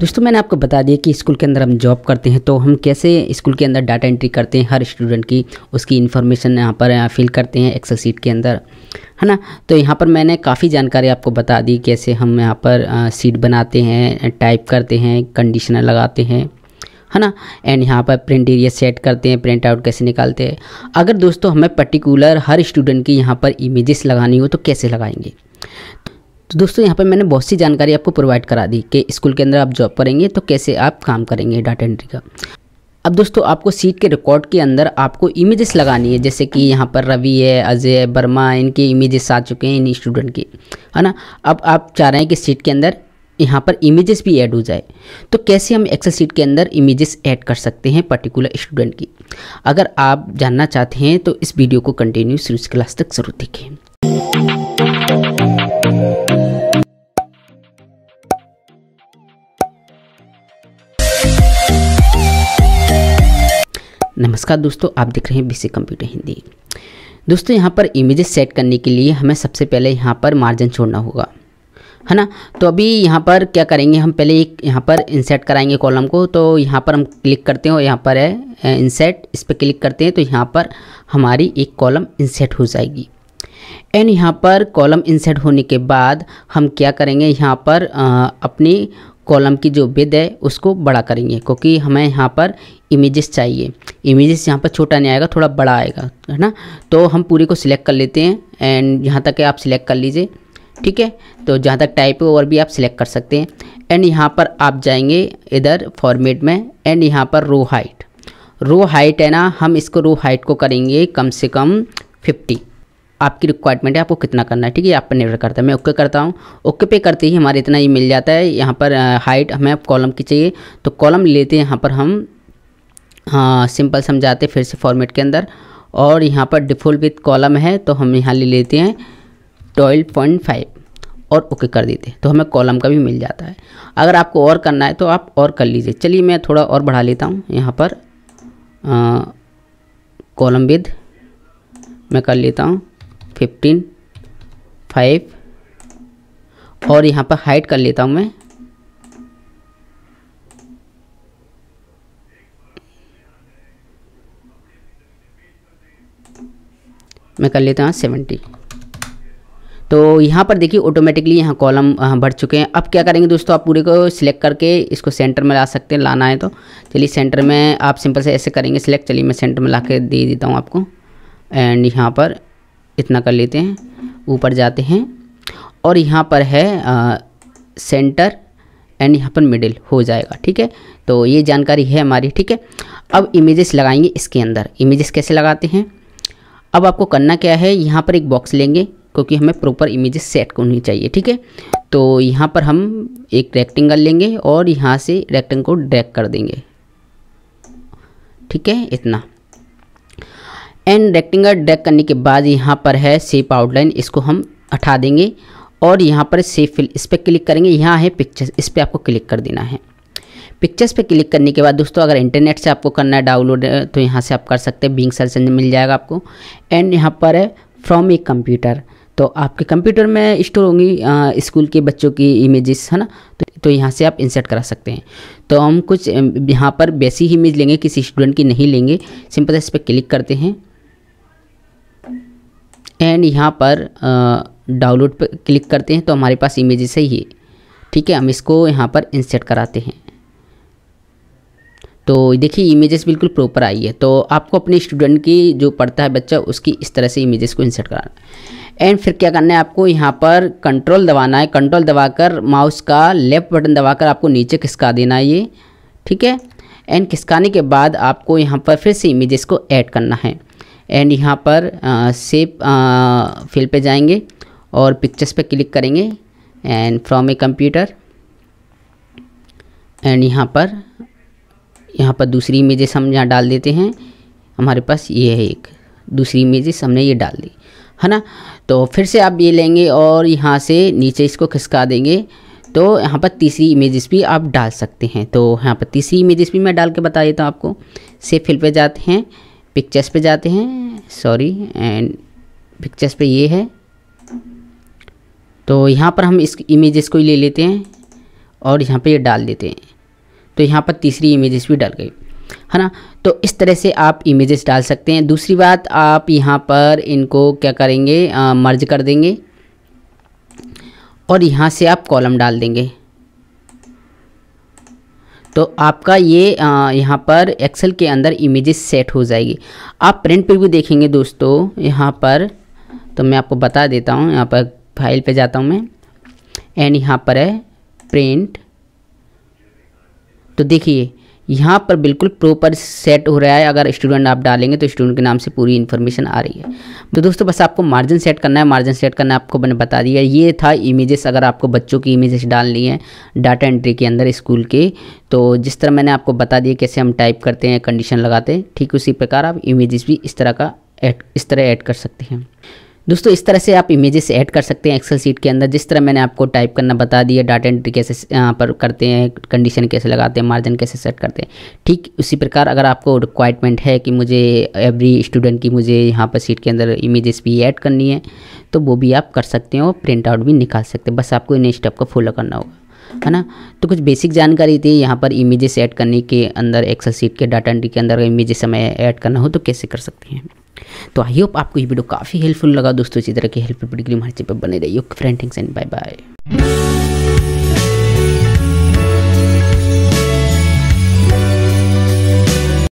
दोस्तों मैंने आपको बता दिया कि स्कूल के अंदर हम जॉब करते हैं तो हम कैसे स्कूल के अंदर डाटा एंट्री करते हैं हर स्टूडेंट की उसकी इन्फॉर्मेशन यहाँ पर फिल करते हैं एक्सेल सीट के अंदर है ना तो यहाँ पर मैंने काफ़ी जानकारी आपको बता दी कैसे हम यहाँ पर सीट बनाते हैं टाइप करते हैं कंडीशनर लगाते हैं है ना एंड यहाँ पर प्रिंट एरिया सेट करते हैं प्रिंट आउट कैसे निकालते हैं अगर दोस्तों हमें पर्टिकुलर हर स्टूडेंट की यहाँ पर इमेजेस लगानी हो तो कैसे लगाएंगे तो दोस्तों यहाँ पर मैंने बहुत सी जानकारी आपको प्रोवाइड करा दी कि स्कूल के अंदर आप जॉब करेंगे तो कैसे आप काम करेंगे डाटा एंट्री का अब दोस्तों आपको सीट के रिकॉर्ड के अंदर आपको इमेजेस लगानी है जैसे कि यहाँ पर रवि है अजय है वर्मा इनके इमेजेस आ चुके हैं इन स्टूडेंट के है ना अब आप चाह रहे हैं कि सीट के अंदर यहाँ पर इमेजेस भी ऐड हो जाए तो कैसे हम एक्सेल सीट के अंदर इमेजेस ऐड कर सकते हैं पर्टिकुलर स्टूडेंट की अगर आप जानना चाहते हैं तो इस वीडियो को कंटिन्यू शुरू क्लास तक जरूर देखें नमस्कार दोस्तों आप देख रहे हैं बीसी कंप्यूटर हिंदी दोस्तों यहाँ पर इमेजेस सेट करने के लिए हमें सबसे पहले यहाँ पर मार्जिन छोड़ना होगा है ना तो अभी यहाँ पर क्या करेंगे हम पहले एक यहाँ पर इंसर्ट कराएंगे कॉलम को तो यहाँ पर हम क्लिक करते हैं और यहाँ पर है इंसर्ट इस पर क्लिक करते हैं तो यहाँ पर हमारी एक कॉलम इंसर्ट हो जाएगी एंड यहाँ पर कॉलम इंसर्ट होने के बाद हम क्या करेंगे यहाँ पर अपनी कॉलम की जो विद है उसको बड़ा करेंगे क्योंकि हमें यहाँ पर इमेजेस चाहिए इमेजेस यहाँ पर छोटा नहीं आएगा थोड़ा बड़ा आएगा है ना तो हम पूरे को सिलेक्ट कर लेते हैं एंड यहाँ तक आप सिलेक्ट कर लीजिए ठीक है तो जहाँ तक टाइप है और भी आप सिलेक्ट कर सकते हैं एंड यहाँ पर आप जाएंगे इधर फॉर्मेट में एंड यहाँ पर रो हाइट रो हाइट है ना हम इसको रो हाइट को करेंगे कम से कम फिफ्टी आपकी रिक्वायरमेंट है आपको कितना करना है ठीक है आप पर निर्भर करता है मैं ओके करता हूँ ओके पे करते ही हमारे इतना ही मिल जाता है यहाँ पर हाइट हमें अब कॉलम की चाहिए तो कॉलम लेते हैं यहाँ पर हम हाँ सिंपल समझाते फिर से फॉर्मेट के अंदर और यहाँ पर डिफ़ॉल्ट विथ कॉलम है तो हम यहाँ ले लेते हैं ट्वेल्व पॉइंट फाइव और ओके कर देते तो हमें कॉलम का भी मिल जाता है अगर आपको और करना है तो आप और कर लीजिए चलिए मैं थोड़ा और बढ़ा लेता हूँ यहाँ पर कॉलम विद मैं कर लेता हूँ फिफ्टीन फाइव और यहाँ पर हाइट कर लेता हूँ मैं मैं कर लेता हूँ सेवेंटी तो यहाँ पर देखिए ऑटोमेटिकली यहाँ कॉलम भर चुके हैं अब क्या करेंगे दोस्तों आप पूरे को सिलेक्ट करके इसको सेंटर में ला सकते हैं लाना है तो चलिए सेंटर में आप सिंपल से ऐसे करेंगे सिलेक्ट चलिए मैं सेंटर में ला के दे देता हूँ आपको एंड यहाँ पर इतना कर लेते हैं ऊपर जाते हैं और यहाँ पर है आ, सेंटर एंड यहाँ पर मिडिल हो जाएगा ठीक है तो ये जानकारी है हमारी ठीक है अब इमेजेस लगाएंगे इसके अंदर इमेजेस कैसे लगाते हैं अब आपको करना क्या है यहाँ पर एक बॉक्स लेंगे क्योंकि हमें प्रॉपर इमेजेस सेट करनी चाहिए ठीक है तो यहाँ पर हम एक रेक्टेंगल लेंगे और यहाँ से रेक्टेंगल को ड्रैग कर देंगे ठीक है इतना एंड रेक्टेंगल ड्रैग करने के बाद यहाँ पर है सेप आउटलाइन इसको हम हटा देंगे और यहाँ पर सेफ फिल इस पर क्लिक करेंगे यहाँ है पिक्चर्स इस पर आपको क्लिक कर देना है पिक्चर्स पे क्लिक करने के बाद दोस्तों अगर इंटरनेट से आपको करना है डाउनलोड तो यहाँ से आप कर सकते हैं बिंग सर्च इंजन मिल जाएगा आपको एंड यहाँ पर है फ्रॉम ए कंप्यूटर तो आपके कंप्यूटर में स्टोर होंगी स्कूल के बच्चों की इमेजेस है ना तो, तो यहाँ से आप इंसर्ट करा सकते हैं तो हम कुछ यहाँ पर बेसिक ही इमेज लेंगे किसी स्टूडेंट की नहीं लेंगे सिंपल इस पर क्लिक करते हैं एंड यहाँ पर डाउनलोड पर क्लिक करते हैं तो हमारे पास इमेजेस है ये ठीक है हम इसको यहाँ पर इंसर्ट कराते हैं तो देखिए इमेजेस बिल्कुल प्रॉपर आई है तो आपको अपने स्टूडेंट की जो पढ़ता है बच्चा उसकी इस तरह से इमेजेस को इंसर्ट कराना एंड फिर क्या करना है आपको यहाँ पर कंट्रोल दबाना है कंट्रोल दबाकर माउस का लेफ़्ट बटन दबाकर आपको नीचे खिसका देना है ये ठीक है एंड खिसकाने के बाद आपको यहाँ पर फिर से इमेजेस को ऐड करना है एंड यहाँ पर सेप uh, फिल uh, पे जाएंगे और पिक्चर्स पे क्लिक करेंगे and from a computer and यहाँ पर यहाँ पर दूसरी इमेजेस हम यहाँ डाल देते हैं हमारे पास ये है एक दूसरी इमेजेस हमने ये डाल दी है ना तो फिर से आप ये लेंगे और यहाँ से नीचे इसको खिसका देंगे तो यहाँ पर तीसरी इमेजेस भी आप डाल सकते हैं तो यहाँ पर तीसरी इमेजेस भी मैं डाल के बता देता हूँ आपको सेफ फिल पे जाते हैं पिक्चर्स पे जाते हैं सॉरी एंड पिक्चर्स पे ये है तो यहाँ पर हम इस इमेजेस को ले लेते हैं और यहाँ पे ये डाल देते हैं तो यहाँ पर तीसरी इमेजेस भी डाल गई है ना तो इस तरह से आप इमेजेस डाल सकते हैं दूसरी बात आप यहाँ पर इनको क्या करेंगे आ, मर्ज कर देंगे और यहाँ से आप कॉलम डाल देंगे तो आपका ये यहाँ पर एक्सेल के अंदर इमेजेस सेट हो जाएगी आप प्रिंट पर भी देखेंगे दोस्तों यहाँ पर तो मैं आपको बता देता हूँ यहाँ पर फाइल पे जाता हूँ मैं एंड यहाँ पर है प्रिंट तो देखिए यहाँ पर बिल्कुल प्रॉपर सेट हो रहा है अगर स्टूडेंट आप डालेंगे तो स्टूडेंट के नाम से पूरी इन्फॉर्मेशन आ रही है तो दोस्तों बस आपको मार्जिन सेट करना है मार्जिन सेट करना आपको मैंने बता दिया ये था इमेजेस अगर आपको बच्चों की इमेजेस डालनी है डाटा एंट्री के अंदर स्कूल के तो जिस तरह मैंने आपको बता दिया कैसे हम टाइप करते हैं कंडीशन लगाते हैं ठीक उसी प्रकार आप इमेजेस भी इस तरह का एड इस तरह ऐड कर सकते हैं दोस्तों इस तरह से आप इमेजेस ऐड कर सकते हैं एक्सेल सीट के अंदर जिस तरह मैंने आपको टाइप करना बता दिया डाटा एंट्री कैसे यहाँ पर करते हैं कंडीशन कैसे लगाते हैं मार्जिन कैसे सेट करते हैं ठीक उसी प्रकार अगर आपको रिक्वायरमेंट है कि मुझे एवरी स्टूडेंट की मुझे यहाँ पर सीट के अंदर इमेजेस भी ऐड करनी है तो वो भी आप कर सकते हैं और प्रिंट आउट भी निकाल सकते हैं बस आपको इन स्टेप को फॉलो करना होगा है ना तो कुछ बेसिक जानकारी थी यहाँ पर इमेजेस ऐड करने के अंदर एक्सेल सीट के डाटा एंट्री के अंदर इमेजेस हमें ऐड करना हो तो कैसे कर सकते हैं तो आई होप आपको ये वीडियो काफ़ी हेल्पफुल लगा दोस्तों इसी तरह की हेल्पफुल वीडियो के लिए हमारे चैनल पर बने रहिए friend thanks and bye bye